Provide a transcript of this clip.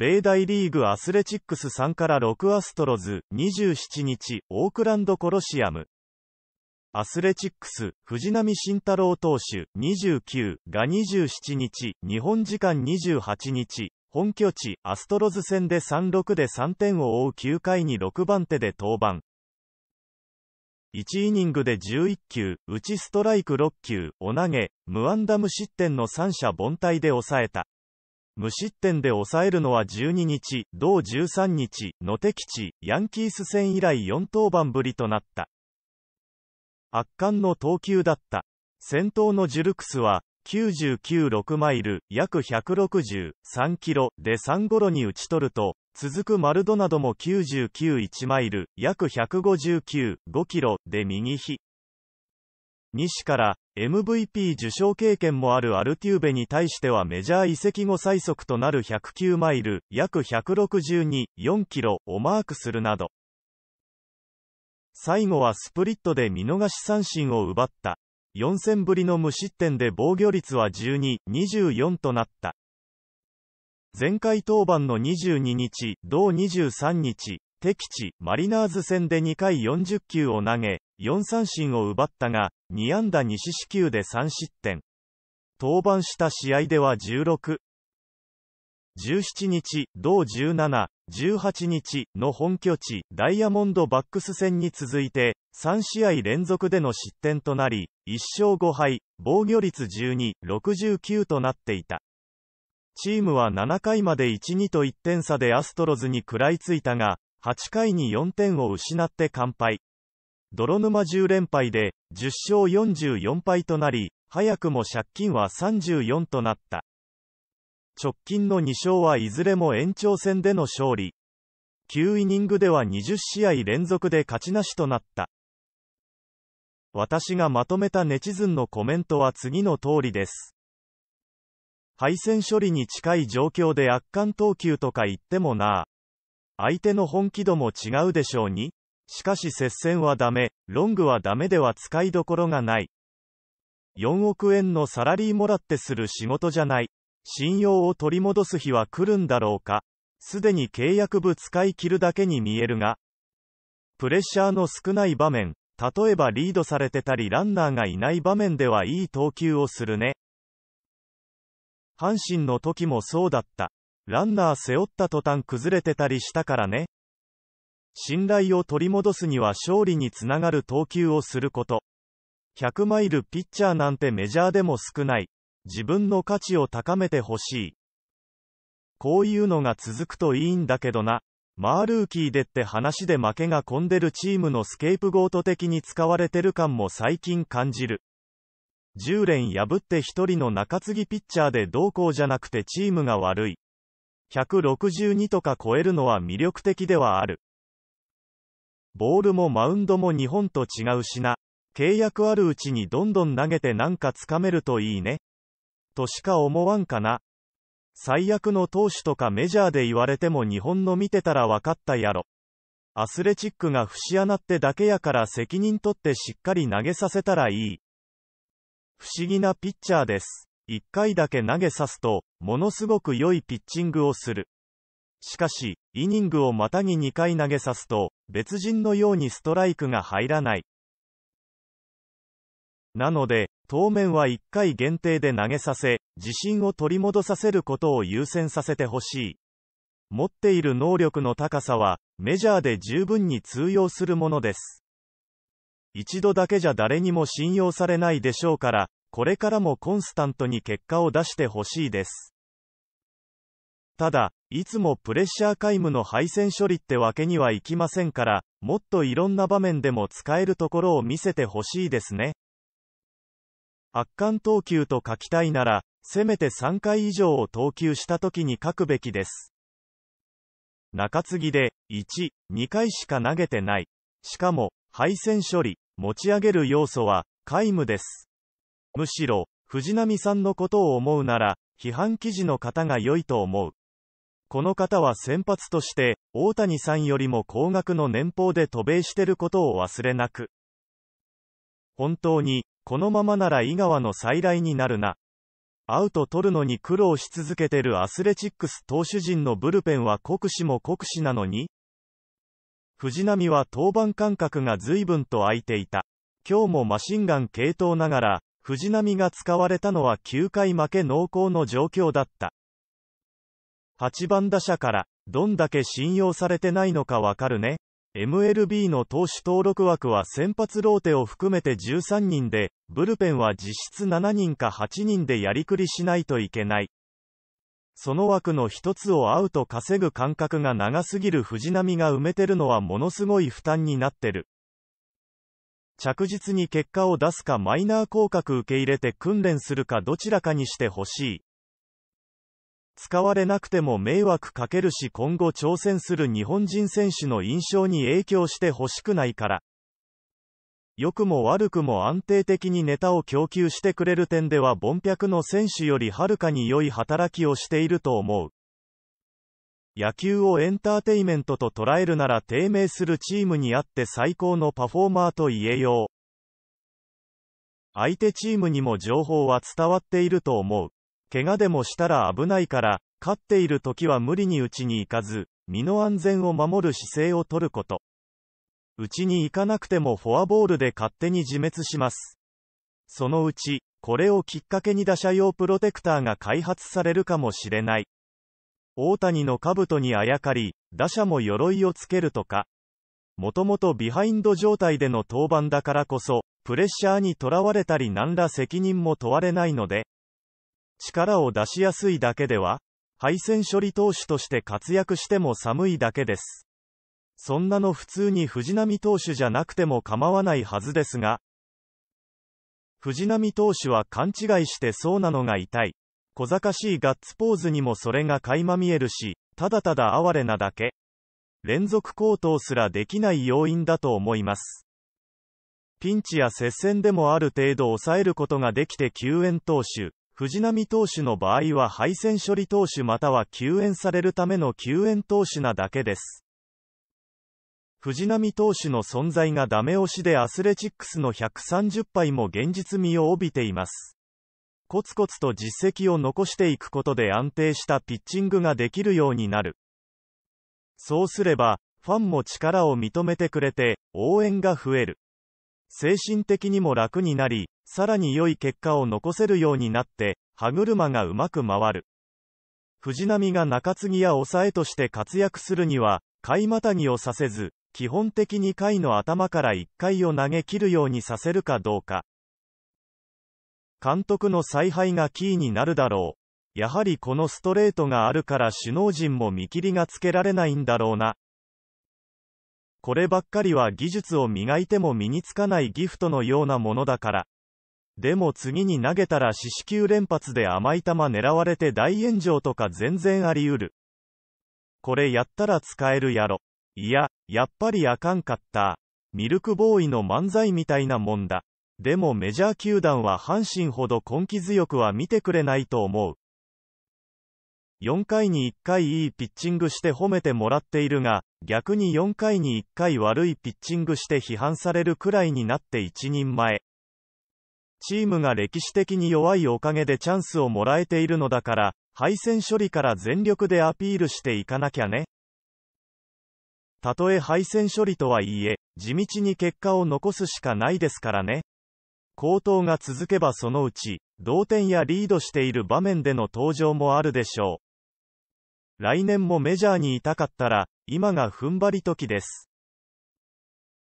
米大リーグアスレチックス3から6アストロズ、27日、オークランドコロシアム。アスレチックス、藤波慎太郎投手、29が27日、日本時間28日、本拠地、アストロズ戦で3-6で3点を追う9回に6番手で登板。1イニングで11球、内ちストライク6球、お投げ、無安打無失点の三者凡退で抑えた。無失点で抑えるのは12日、同13日、の敵地、ヤンキース戦以来4登板ぶりとなった。圧巻の投球だった。先頭のジュルクスは、996マイル、約163キロで3ゴロに打ち取ると、続くマルドナドも991マイル、約159、5キロで右ひ。西から、MVP 受賞経験もあるアルテューベに対してはメジャー移籍後最速となる109マイル、約162、4キロをマークするなど。最後はスプリットで見逃し三振を奪った。4戦ぶりの無失点で防御率は12、24となった。前回登板の22日、同23日、敵地、マリナーズ戦で2回40球を投げ、4三振を奪ったが、2安打2四死球で3失点。登板した試合では16、17日、同17、18日の本拠地、ダイヤモンドバックス戦に続いて、3試合連続での失点となり、1勝5敗、防御率12、69となっていた。チームは7回まで1、2と1点差でアストロズに食らいついたが、8回に4点を失って完敗。泥沼10連敗で10勝44敗となり、早くも借金は34となった。直近の2勝はいずれも延長戦での勝利。9イニングでは20試合連続で勝ちなしとなった。私がまとめたネチズンのコメントは次の通りです。敗戦処理に近い状況で圧巻投球とか言ってもなあ。相手の本気度も違うでしょうに。しかし接戦はダメ、ロングはダメでは使いどころがない。4億円のサラリーもらってする仕事じゃない。信用を取り戻す日は来るんだろうか。すでに契約部使い切るだけに見えるが。プレッシャーの少ない場面、例えばリードされてたりランナーがいない場面ではいい投球をするね。阪神の時もそうだった。ランナー背負った途端崩れてたりしたからね。信頼を取り戻すには勝利につながる投球をすること。100マイルピッチャーなんてメジャーでも少ない。自分の価値を高めてほしい。こういうのが続くといいんだけどな。マールーキーでって話で負けが混んでるチームのスケープゴート的に使われてる感も最近感じる。10連破って1人の中継ぎピッチャーでどうこうじゃなくてチームが悪い。162とか超えるのは魅力的ではある。ボールもマウンドも日本と違うしな。契約あるうちにどんどん投げてなんかつかめるといいね。としか思わんかな。最悪の投手とかメジャーで言われても日本の見てたら分かったやろ。アスレチックが節穴ってだけやから責任取ってしっかり投げさせたらいい。不思議なピッチャーです。1回だけ投げさすと、ものすごく良いピッチングをする。しかし、イニングをまたぎ2回投げさすと、別人のようにストライクが入らない。なので、当面は1回限定で投げさせ、自信を取り戻させることを優先させてほしい。持っている能力の高さは、メジャーで十分に通用するものです。一度だけじゃ誰にも信用されないでしょうから、これからもコンスタントに結果を出してほしいです。ただ、いつもプレッシャー皆無の配線処理ってわけにはいきませんから、もっといろんな場面でも使えるところを見せてほしいですね。圧巻投球と書きたいなら、せめて3回以上を投球した時に書くべきです。中継ぎで、1、2回しか投げてない。しかも、配線処理、持ち上げる要素は、皆無です。むしろ、藤波さんのことを思うなら、批判記事の方が良いと思う。この方は先発として、大谷さんよりも高額の年俸で渡米してることを忘れなく。本当に、このままなら井川の再来になるな。アウト取るのに苦労し続けてるアスレチックス投手陣のブルペンは酷使も酷使なのに藤波は登板間隔が随分と空いていた。今日もマシンガン系統ながら、藤波が使われたのは9回負け濃厚の状況だった。8番打者から、どんだけ信用されてないのかわかるね。MLB の投手登録枠は先発ローテを含めて13人で、ブルペンは実質7人か8人でやりくりしないといけない。その枠の一つをアウト稼ぐ感覚が長すぎる藤波が埋めてるのはものすごい負担になってる。着実に結果を出すかマイナー降格受け入れて訓練するかどちらかにしてほしい。使われなくても迷惑かけるし今後挑戦する日本人選手の印象に影響してほしくないから。良くも悪くも安定的にネタを供給してくれる点ではボンピャクの選手よりはるかに良い働きをしていると思う。野球をエンターテイメントと捉えるなら低迷するチームにあって最高のパフォーマーと言えよう。相手チームにも情報は伝わっていると思う。怪我でもしたら危ないから、飼っている時は無理にうちに行かず、身の安全を守る姿勢をとること。うちに行かなくてもフォアボールで勝手に自滅します。そのうち、これをきっかけに打者用プロテクターが開発されるかもしれない。大谷の兜にあやかり、打者も鎧をつけるとか。もともとビハインド状態での登板だからこそ、プレッシャーにとらわれたり何ら責任も問われないので、力を出しやすいだけでは、配線処理投手として活躍しても寒いだけです。そんなの普通に藤浪投手じゃなくても構わないはずですが、藤浪投手は勘違いしてそうなのが痛い。小賢しいガッツポーズにもそれが垣間見えるし、ただただ哀れなだけ。連続好投すらできない要因だと思います。ピンチや接戦でもある程度抑えることができて救援投手、藤浪投手の場合は敗戦処理投手または救援されるための救援投手なだけです。藤浪投手の存在がダメ押しでアスレチックスの130敗も現実味を帯びています。コツコツと実績を残していくことで安定したピッチングができるようになる。そうすれば、ファンも力を認めてくれて、応援が増える。精神的にも楽になり、さらに良い結果を残せるようになって、歯車がうまく回る。藤波が中継ぎや抑えとして活躍するには、貝またぎをさせず、基本的に回の頭から1回を投げ切るようにさせるかどうか。監督の采配がキーになるだろう。やはりこのストレートがあるから首脳陣も見切りがつけられないんだろうな。こればっかりは技術を磨いても身につかないギフトのようなものだから。でも次に投げたら四死球連発で甘い球狙われて大炎上とか全然ありうる。これやったら使えるやろ。いや、やっぱりあかんかった。ミルクボーイの漫才みたいなもんだ。でもメジャー球団は阪神ほど根気強くは見てくれないと思う。4回に1回いいピッチングして褒めてもらっているが、逆に4回に1回悪いピッチングして批判されるくらいになって一人前。チームが歴史的に弱いおかげでチャンスをもらえているのだから、敗戦処理から全力でアピールしていかなきゃね。たとえ敗戦処理とはいえ、地道に結果を残すしかないですからね。高騰が続けばそのうち、同点やリードしている場面での登場もあるでしょう。来年もメジャーにいたかったら、今が踏ん張り時です。